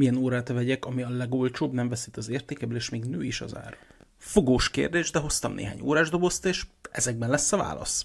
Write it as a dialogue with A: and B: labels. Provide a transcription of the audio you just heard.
A: milyen órát vegyek, ami a legolcsóbb, nem veszít az értékeből, és még nő is az ár. Fogós kérdés, de hoztam néhány órás dobozt, és ezekben lesz a válasz.